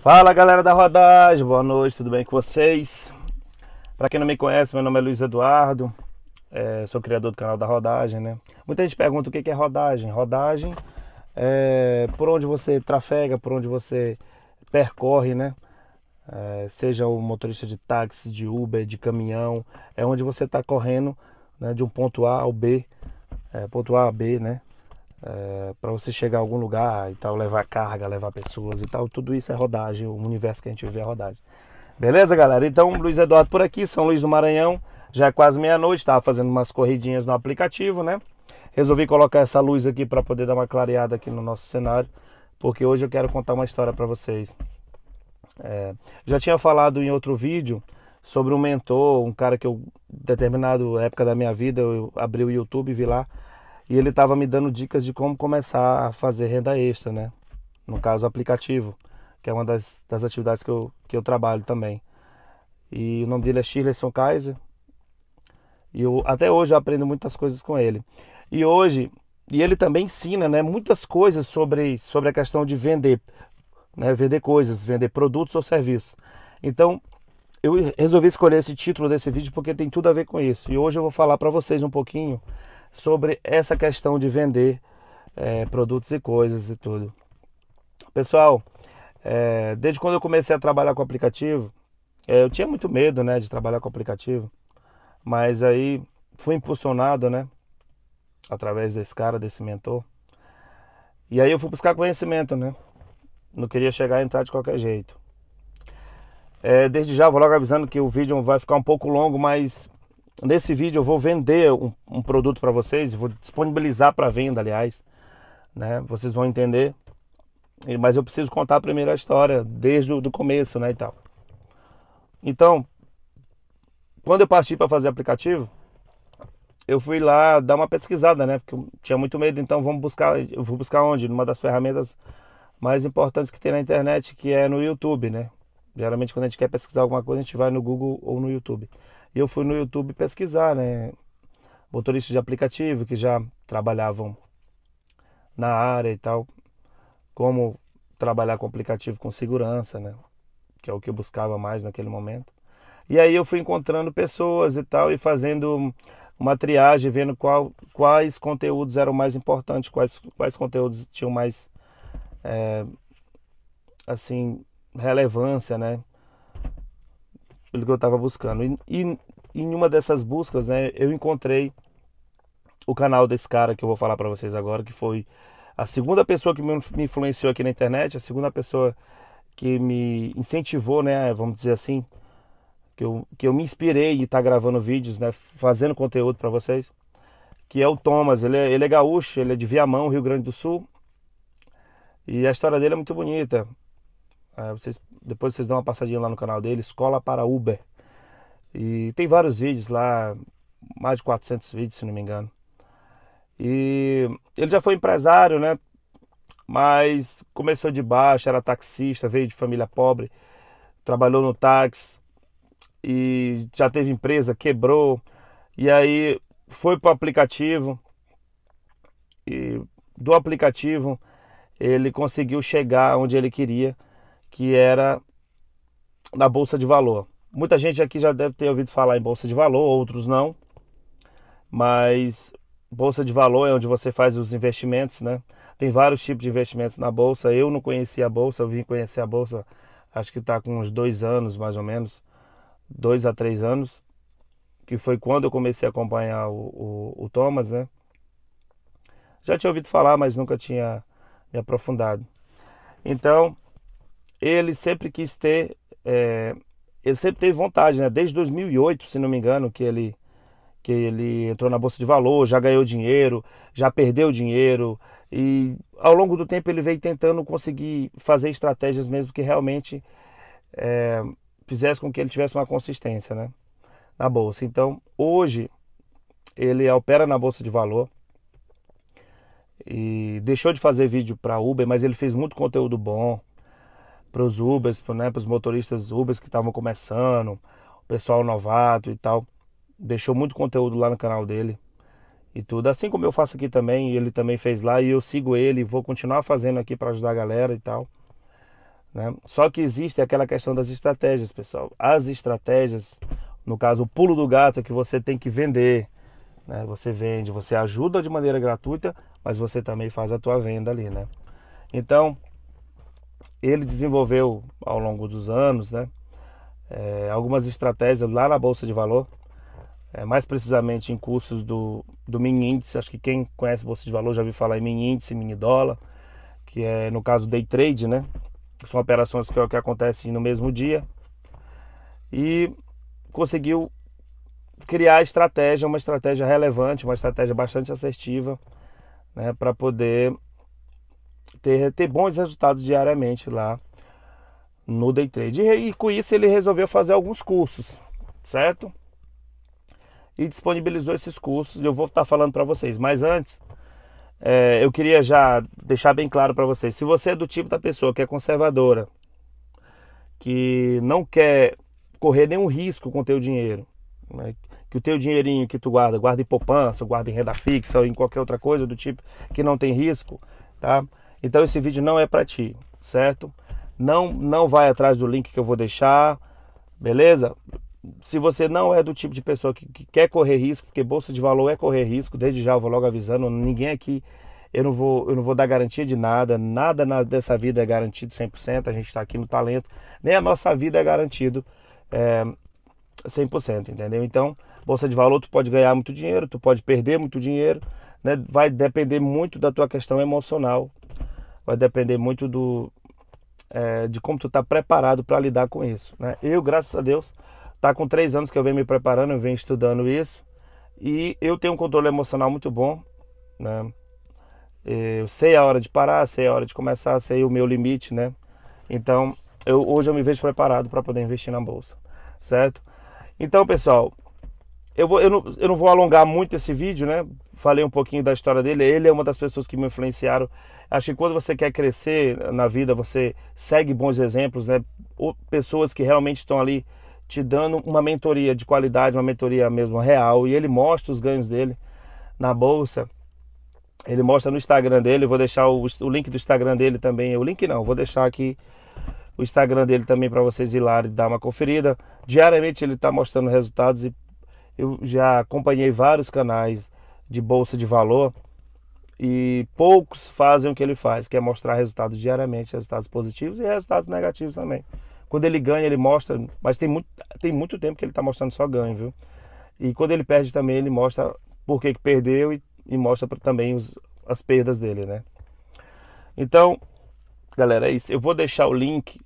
Fala galera da rodagem, boa noite, tudo bem com vocês? Para quem não me conhece, meu nome é Luiz Eduardo, é, sou criador do canal da Rodagem, né? Muita gente pergunta o que é rodagem. Rodagem é por onde você trafega, por onde você percorre, né? É, seja o motorista de táxi, de Uber, de caminhão, é onde você está correndo né, de um ponto A ao B, é, ponto A a B, né? é, eh, para você chegar a algum lugar e tal, levar carga, levar pessoas e tal, tudo isso é rodagem, o universo que a gente vive é rodagem. Beleza, galera? Então, Luiz Eduardo por aqui, São Luís do Maranhão, já é quase meia-noite, estava fazendo umas corridinhas no aplicativo, né? Resolvi colocar essa luz aqui para poder dar uma clareada aqui no nosso cenário, porque hoje eu quero contar uma história para vocês. É, já tinha falado em outro vídeo sobre um mentor, um cara que eu, determinada época da minha vida, eu abri o YouTube e vi lá e ele estava me dando dicas de como começar a fazer renda extra, né? No caso, aplicativo, que é uma das, das atividades que eu, que eu trabalho também. E o nome dele é Shirleyson Kaiser. E eu, até hoje eu aprendo muitas coisas com ele. E hoje, e ele também ensina né, muitas coisas sobre, sobre a questão de vender. Né, vender coisas, vender produtos ou serviços. Então, eu resolvi escolher esse título desse vídeo porque tem tudo a ver com isso. E hoje eu vou falar para vocês um pouquinho sobre essa questão de vender é, produtos e coisas e tudo. Pessoal, é, desde quando eu comecei a trabalhar com aplicativo, é, eu tinha muito medo né, de trabalhar com aplicativo, mas aí fui impulsionado, né? Através desse cara, desse mentor. E aí eu fui buscar conhecimento, né? Não queria chegar e entrar de qualquer jeito. É, desde já vou logo avisando que o vídeo vai ficar um pouco longo, mas Nesse vídeo eu vou vender um, um produto para vocês, vou disponibilizar para venda, aliás, né? Vocês vão entender. Mas eu preciso contar primeiro a história, desde o do começo, né, e tal. Então, quando eu parti para fazer aplicativo, eu fui lá dar uma pesquisada, né? Porque eu tinha muito medo, então vamos buscar, eu vou buscar onde? Numa das ferramentas mais importantes que tem na internet, que é no YouTube, né? Geralmente quando a gente quer pesquisar alguma coisa, a gente vai no Google ou no YouTube. E eu fui no YouTube pesquisar, né? Motoristas de aplicativo que já trabalhavam na área e tal, como trabalhar com aplicativo com segurança, né? Que é o que eu buscava mais naquele momento. E aí eu fui encontrando pessoas e tal e fazendo uma triagem, vendo qual, quais conteúdos eram mais importantes, quais, quais conteúdos tinham mais é, assim relevância, né? Pelo que eu estava buscando. E, e em uma dessas buscas, né, eu encontrei o canal desse cara que eu vou falar para vocês agora, que foi a segunda pessoa que me influenciou aqui na internet, a segunda pessoa que me incentivou, né, vamos dizer assim, que eu, que eu me inspirei em estar tá gravando vídeos, né, fazendo conteúdo para vocês, que é o Thomas. Ele é, ele é gaúcho, ele é de Viamão, Rio Grande do Sul. E a história dele é muito bonita. É, vocês, depois vocês dão uma passadinha lá no canal dele, Escola para Uber. E tem vários vídeos lá, mais de 400 vídeos, se não me engano. E ele já foi empresário, né? Mas começou de baixo, era taxista, veio de família pobre, trabalhou no táxi e já teve empresa, quebrou. E aí foi para o aplicativo e do aplicativo ele conseguiu chegar onde ele queria que era na bolsa de valor. Muita gente aqui já deve ter ouvido falar em bolsa de valor, outros não. Mas bolsa de valor é onde você faz os investimentos, né? Tem vários tipos de investimentos na bolsa. Eu não conhecia a bolsa, eu vim conhecer a bolsa, acho que está com uns dois anos mais ou menos, dois a três anos, que foi quando eu comecei a acompanhar o, o, o Thomas, né? Já tinha ouvido falar, mas nunca tinha me aprofundado. Então, ele sempre quis ter, é, ele sempre teve vontade, né? Desde 2008, se não me engano, que ele que ele entrou na bolsa de valor, já ganhou dinheiro, já perdeu dinheiro e ao longo do tempo ele veio tentando conseguir fazer estratégias mesmo que realmente é, fizesse com que ele tivesse uma consistência, né? Na bolsa. Então, hoje ele opera na bolsa de valor e deixou de fazer vídeo para Uber, mas ele fez muito conteúdo bom para os Ubers, para né, os motoristas Ubers que estavam começando, o pessoal novato e tal. Deixou muito conteúdo lá no canal dele e tudo. Assim como eu faço aqui também, ele também fez lá e eu sigo ele, e vou continuar fazendo aqui para ajudar a galera e tal. Né? Só que existe aquela questão das estratégias, pessoal. As estratégias, no caso, o pulo do gato é que você tem que vender. Né? Você vende, você ajuda de maneira gratuita, mas você também faz a tua venda ali, né? Então, ele desenvolveu ao longo dos anos né, é, algumas estratégias lá na Bolsa de Valor, é, mais precisamente em cursos do, do mini índice. Acho que quem conhece Bolsa de Valor já viu falar em mini índice, mini dólar, que é no caso day trade, né? São operações que, é que acontecem no mesmo dia. E conseguiu criar estratégia, uma estratégia relevante, uma estratégia bastante assertiva, né, para poder ter, ter bons resultados diariamente lá no day trade. E, e com isso ele resolveu fazer alguns cursos, certo? E disponibilizou esses cursos. Eu vou estar falando para vocês. Mas antes, é, eu queria já deixar bem claro para vocês: se você é do tipo da pessoa que é conservadora, que não quer correr nenhum risco com o teu dinheiro, né? que o teu dinheirinho que tu guarda, guarda em poupança, guarda em renda fixa ou em qualquer outra coisa do tipo que não tem risco, tá? Então esse vídeo não é para ti, certo? Não não vai atrás do link que eu vou deixar, beleza? Se você não é do tipo de pessoa que, que quer correr risco, porque bolsa de valor é correr risco, desde já eu vou logo avisando, ninguém aqui eu não vou, eu não vou dar garantia de nada, nada na, dessa vida é garantido 100%, a gente está aqui no talento, nem a nossa vida é garantido é, 100%, entendeu? Então, bolsa de valor, tu pode ganhar muito dinheiro, tu pode perder muito dinheiro, né? vai depender muito da tua questão emocional, vai depender muito do é, de como tu está preparado para lidar com isso. Né? Eu, graças a Deus, tá com três anos que eu venho me preparando, eu venho estudando isso e eu tenho um controle emocional muito bom, né? Eu sei a hora de parar, sei a hora de começar, sei o meu limite, né? Então, eu, hoje eu me vejo preparado para poder investir na bolsa, certo? Então, pessoal, eu, vou, eu, não, eu não vou alongar muito esse vídeo, né? Falei um pouquinho da história dele. Ele é uma das pessoas que me influenciaram. Acho que quando você quer crescer na vida, você segue bons exemplos, né? Ou pessoas que realmente estão ali te dando uma mentoria de qualidade, uma mentoria mesmo real. E ele mostra os ganhos dele na bolsa. Ele mostra no Instagram dele. Vou deixar o, o link do Instagram dele também. O link não, vou deixar aqui o Instagram dele também para vocês ir lá e dar uma conferida. Diariamente ele está mostrando resultados e eu já acompanhei vários canais de bolsa de valor e poucos fazem o que ele faz, que é mostrar resultados diariamente, resultados positivos e resultados negativos também. Quando ele ganha, ele mostra, mas tem muito, tem muito tempo que ele está mostrando só ganho, viu? E quando ele perde também, ele mostra por que perdeu e, e mostra também os, as perdas dele, né? Então, galera, é isso. Eu vou deixar o link,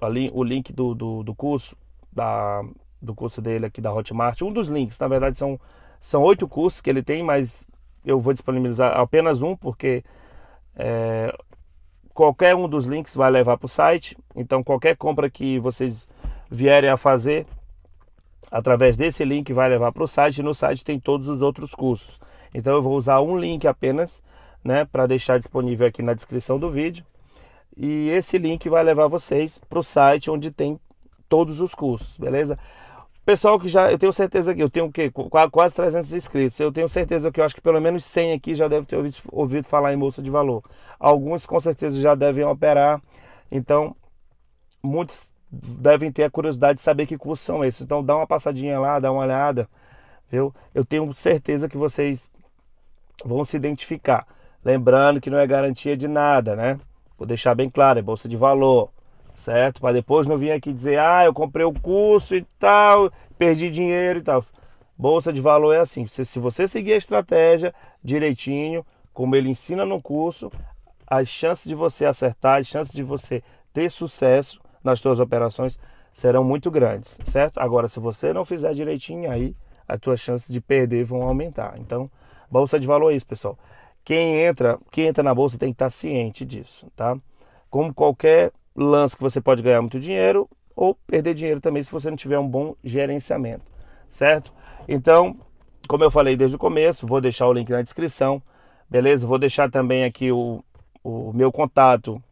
ali, o link do, do, do curso da do curso dele aqui da Hotmart. Um dos links, na verdade, são, são oito cursos que ele tem, mas eu vou disponibilizar apenas um, porque é, qualquer um dos links vai levar para o site. Então, qualquer compra que vocês vierem a fazer através desse link vai levar para o site. E no site tem todos os outros cursos. Então, eu vou usar um link apenas, né, para deixar disponível aqui na descrição do vídeo. E esse link vai levar vocês para o site onde tem todos os cursos, beleza? Pessoal que já, eu tenho certeza que eu tenho o quê? Quase 300 inscritos. Eu tenho certeza que eu acho que pelo menos 100 aqui já deve ter ouvido, ouvido falar em bolsa de valor. Alguns com certeza já devem operar. Então, muitos devem ter a curiosidade de saber que cursos são esses. Então, dá uma passadinha lá, dá uma olhada. Viu? Eu tenho certeza que vocês vão se identificar. Lembrando que não é garantia de nada, né? Vou deixar bem claro, é bolsa de valor certo? Para depois não vir aqui dizer, ah, eu comprei o curso e tal, perdi dinheiro e tal. Bolsa de valor é assim, se você seguir a estratégia direitinho, como ele ensina no curso, as chances de você acertar, as chances de você ter sucesso nas suas operações serão muito grandes, certo? Agora, se você não fizer direitinho, aí as suas chances de perder vão aumentar. Então, bolsa de valor é isso, pessoal. Quem entra, quem entra na bolsa tem que estar ciente disso, tá? Como qualquer lance que você pode ganhar muito dinheiro ou perder dinheiro também se você não tiver um bom gerenciamento, certo? Então, como eu falei desde o começo, vou deixar o link na descrição, beleza? Vou deixar também aqui o, o meu contato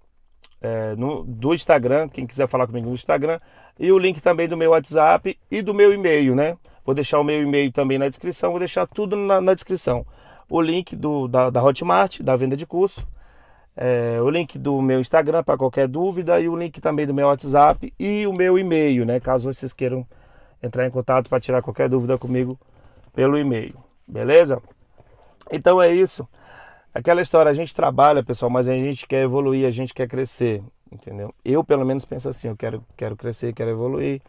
é, no, do Instagram, quem quiser falar comigo no Instagram, e o link também do meu WhatsApp e do meu e-mail, né? Vou deixar o meu e-mail também na descrição, vou deixar tudo na, na descrição. O link do, da, da Hotmart, da venda de curso, é, o link do meu Instagram para qualquer dúvida e o link também do meu WhatsApp e o meu e-mail, né? Caso vocês queiram entrar em contato para tirar qualquer dúvida comigo pelo e-mail, beleza? Então é isso. Aquela história, a gente trabalha, pessoal, mas a gente quer evoluir, a gente quer crescer, entendeu? Eu pelo menos penso assim, eu quero, quero crescer, quero evoluir.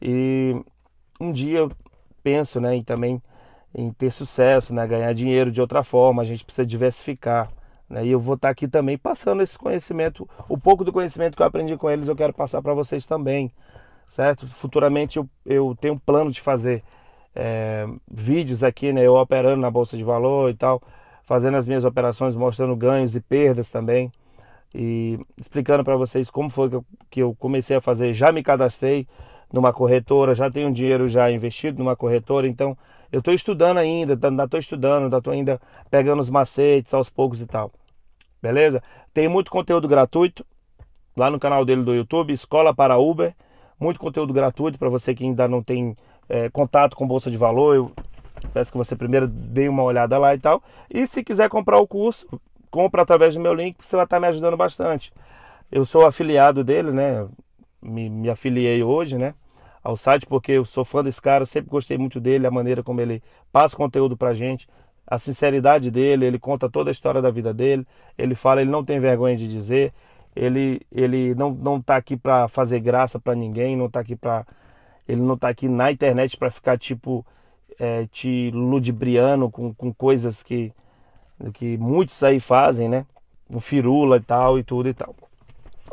E um dia eu penso, né, em também em ter sucesso, né, ganhar dinheiro de outra forma, a gente precisa diversificar. Né? E eu vou estar tá aqui também passando esse conhecimento, o pouco do conhecimento que eu aprendi com eles, eu quero passar para vocês também, certo? Futuramente eu, eu tenho um plano de fazer é, vídeos aqui, né? Eu operando na bolsa de valor e tal, fazendo as minhas operações, mostrando ganhos e perdas também e explicando para vocês como foi que eu, que eu comecei a fazer. Já me cadastrei, numa corretora, já tenho dinheiro já investido numa corretora, então eu estou estudando ainda, tá, ainda estou estudando, ainda estou ainda pegando os macetes aos poucos e tal. Beleza? Tem muito conteúdo gratuito lá no canal dele do YouTube, Escola para Uber. Muito conteúdo gratuito para você que ainda não tem é, contato com Bolsa de Valor. Eu peço que você primeiro dê uma olhada lá e tal. E se quiser comprar o curso, compra através do meu link, você vai estar me ajudando bastante. Eu sou afiliado dele, né? me, me afiliei hoje, né? Ao site, porque eu sou fã desse cara, sempre gostei muito dele, a maneira como ele passa conteúdo pra gente, a sinceridade dele, ele conta toda a história da vida dele, ele fala, ele não tem vergonha de dizer, ele, ele não, não tá aqui pra fazer graça pra ninguém, não tá aqui pra. Ele não tá aqui na internet pra ficar tipo. É, te ludibriando com, com coisas que, que muitos aí fazem, né? Com firula e tal e tudo e tal.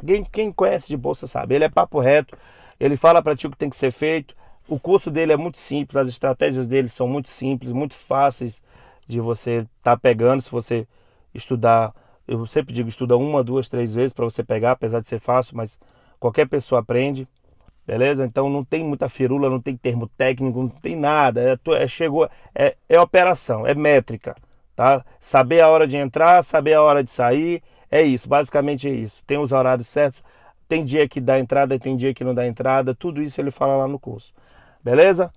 Quem, quem conhece de bolsa sabe. Ele é papo reto, ele fala para ti o que tem que ser feito. O curso dele é muito simples, as estratégias dele são muito simples, muito fáceis de você estar tá pegando. Se você estudar, eu sempre digo, estuda uma, duas, três vezes para você pegar, apesar de ser fácil, mas qualquer pessoa aprende. Beleza? Então não tem muita firula, não tem termo técnico, não tem nada. É, é chegou, é, é operação, é métrica, tá? Saber a hora de entrar, saber a hora de sair, é isso, basicamente é isso. Tem os horários certos, tem dia que dá entrada, tem dia que não dá entrada, tudo isso ele fala lá no curso. Beleza?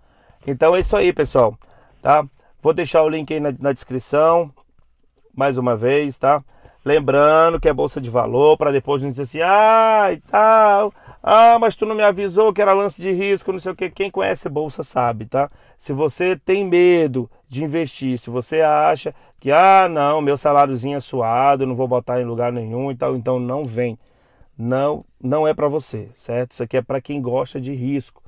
Então é isso aí, pessoal, tá? Vou deixar o link aí na, na descrição, mais uma vez, tá? Lembrando que é bolsa de valor, para depois não dizer assim, ah, e tal, ah, mas tu não me avisou que era lance de risco, não sei o que. Quem conhece bolsa sabe, tá? Se você tem medo de investir, se você acha que ah, não, meu saláriozinho é suado, não vou botar em lugar nenhum e tal, então não vem. Não, não é para você, certo? Isso aqui é para quem gosta de risco,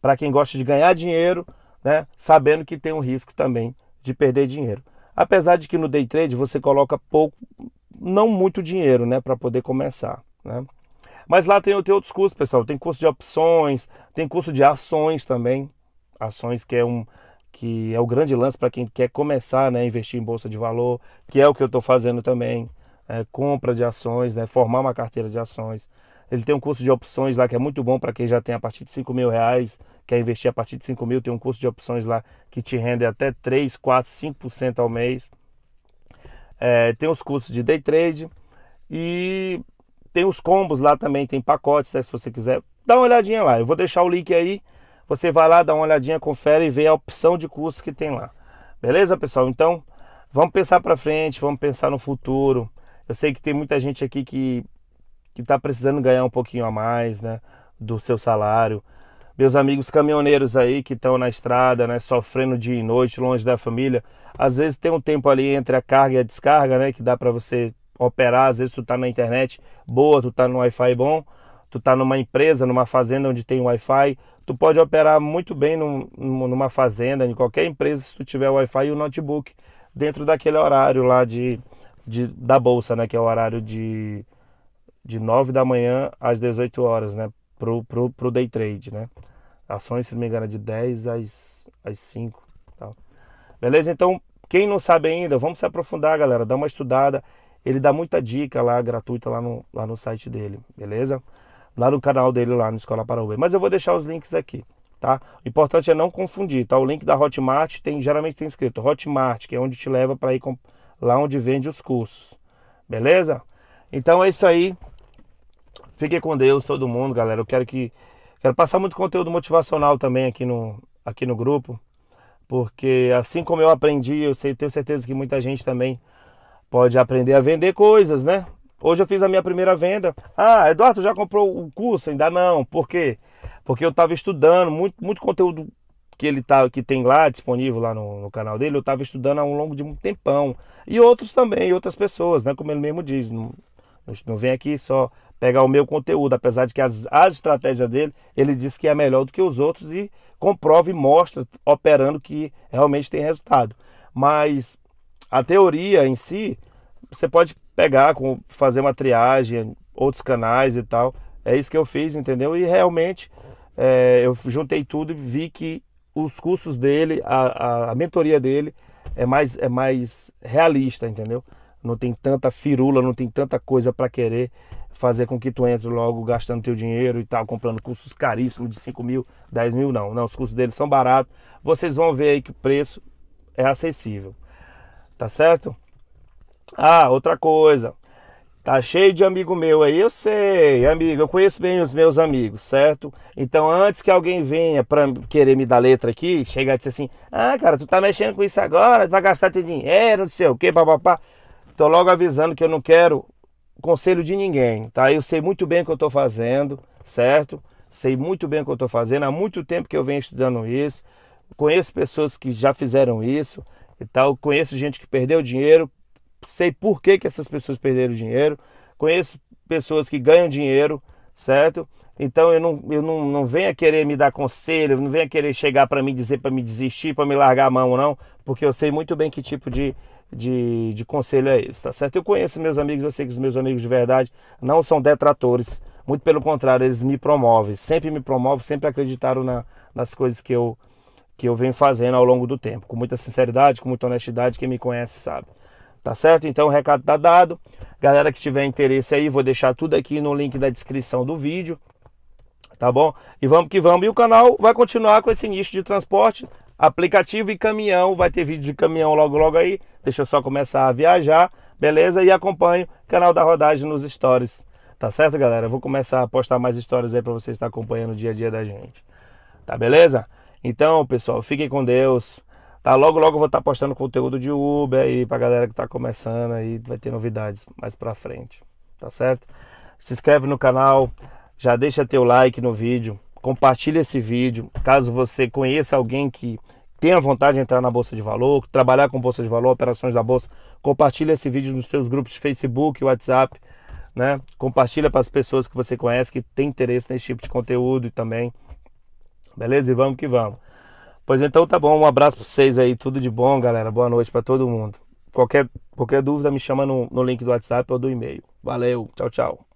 para quem gosta de ganhar dinheiro, né, sabendo que tem um risco também de perder dinheiro. Apesar de que no day trade você coloca pouco, não muito dinheiro, né, para poder começar, né? Mas lá tem, tem outros cursos, pessoal. Tem curso de opções, tem curso de ações também. Ações que é um, que é o grande lance para quem quer começar né, a investir em bolsa de valor, que é o que eu estou fazendo também, é, compra de ações, né, formar uma carteira de ações. Ele tem um curso de opções lá que é muito bom para quem já tem a partir de 5 mil reais, quer investir a partir de 5 mil, tem um curso de opções lá que te rende até 3, 4, 5% ao mês. É, tem os cursos de day trade e tem os combos lá também, tem pacotes, né, se você quiser. Dá uma olhadinha lá, eu vou deixar o link aí você vai lá, dá uma olhadinha, confere e vê a opção de curso que tem lá. Beleza, pessoal? Então, vamos pensar para frente, vamos pensar no futuro. Eu sei que tem muita gente aqui que que está precisando ganhar um pouquinho a mais, né, do seu salário. Meus amigos caminhoneiros aí que estão na estrada, né, sofrendo dia e noite, longe da família. Às vezes tem um tempo ali entre a carga e a descarga, né, que dá para você operar. Às vezes tu tá na internet boa, tu tá no Wi-Fi bom, tu tá numa empresa, numa fazenda onde tem Wi-Fi, Tu pode operar muito bem num, numa fazenda, em qualquer empresa, se tu tiver Wi-Fi e o notebook dentro daquele horário lá de, de, da bolsa, né? Que é o horário de, de 9 da manhã às 18 horas, né? Pro, pro, pro day trade, né? Ações, se não me engano, é de 10 às, às 5. Tal. Beleza? Então, quem não sabe ainda, vamos se aprofundar, galera. Dá uma estudada. Ele dá muita dica lá gratuita lá no, lá no site dele, beleza? lá no canal dele lá no Escola para Uber. Mas eu vou deixar os links aqui, tá? O importante é não confundir, tá? O link da Hotmart tem geralmente tem escrito Hotmart, que é onde te leva para ir lá onde vende os cursos. Beleza? Então é isso aí. Fique com Deus todo mundo, galera. Eu quero que quero passar muito conteúdo motivacional também aqui no aqui no grupo, porque assim como eu aprendi, eu sei, tenho certeza que muita gente também pode aprender a vender coisas, né? Hoje eu fiz a minha primeira venda. Ah, Eduardo, já comprou o curso? Ainda não. Por quê? Porque eu estava estudando muito, muito conteúdo que ele tá, que tem lá disponível lá no, no canal dele. Eu estava estudando ao longo de um tempão e outros também, outras pessoas, né? Como ele mesmo diz, não, não vem aqui só pegar o meu conteúdo, apesar de que as, as estratégias dele, ele diz que é melhor do que os outros e comprova e mostra operando que realmente tem resultado. Mas a teoria em si, você pode pegar, com, fazer uma triagem, outros canais e tal. É isso que eu fiz, entendeu? E realmente é, eu juntei tudo e vi que os cursos dele, a, a, a mentoria dele é mais, é mais realista, entendeu? Não tem tanta firula, não tem tanta coisa para querer fazer com que tu entre logo gastando teu dinheiro e tal, comprando cursos caríssimos de 5 mil, 10 mil, não. Não, os cursos dele são baratos. Vocês vão ver aí que o preço é acessível. Tá certo? Ah, outra coisa. Tá cheio de amigo meu aí, eu sei, amigo, eu conheço bem os meus amigos, certo? Então, antes que alguém venha para querer me dar letra aqui, chega e dizer assim: "Ah, cara, tu tá mexendo com isso agora, tu vai gastar teu dinheiro, não sei o quê, papapá". Tô logo avisando que eu não quero conselho de ninguém, tá? Eu sei muito bem o que eu tô fazendo, certo? Sei muito bem o que eu tô fazendo, há muito tempo que eu venho estudando isso. Conheço pessoas que já fizeram isso e tal, conheço gente que perdeu dinheiro sei por que, que essas pessoas perderam dinheiro, conheço pessoas que ganham dinheiro, certo? Então eu não, eu não, não venho a querer me dar conselho, não venha querer chegar para mim dizer para me desistir, para me largar a mão, não, porque eu sei muito bem que tipo de, de, de conselho é esse, tá certo? Eu conheço meus amigos, eu sei que os meus amigos de verdade não são detratores, muito pelo contrário, eles me promovem, sempre me promovem, sempre acreditaram na, nas coisas que eu, que eu venho fazendo ao longo do tempo, com muita sinceridade, com muita honestidade, quem me conhece sabe. Tá certo? Então o recado tá dado. Galera que tiver interesse aí, vou deixar tudo aqui no link da descrição do vídeo. Tá bom? E vamos que vamos. E o canal vai continuar com esse nicho de transporte, aplicativo e caminhão. Vai ter vídeo de caminhão logo logo aí. Deixa eu só começar a viajar, beleza? E acompanho o canal da rodagem nos stories. Tá certo, galera? vou começar a postar mais histórias aí para vocês estar acompanhando o dia a dia da gente. Tá beleza? Então, pessoal, fiquem com Deus. Tá, logo, logo eu vou estar tá postando conteúdo de Uber aí pra galera que tá começando aí, vai ter novidades mais pra frente, tá certo? Se inscreve no canal, já deixa teu like no vídeo, compartilha esse vídeo, caso você conheça alguém que tenha vontade de entrar na bolsa de valor, trabalhar com bolsa de valor, operações da bolsa, compartilha esse vídeo nos teus grupos de Facebook, WhatsApp, né? Compartilha para as pessoas que você conhece que tem interesse nesse tipo de conteúdo também. Beleza? E vamos que vamos. Pois então tá bom, um abraço pra vocês aí, tudo de bom, galera. Boa noite para todo mundo. Qualquer, qualquer dúvida me chama no, no link do WhatsApp ou do e-mail. Valeu, tchau, tchau.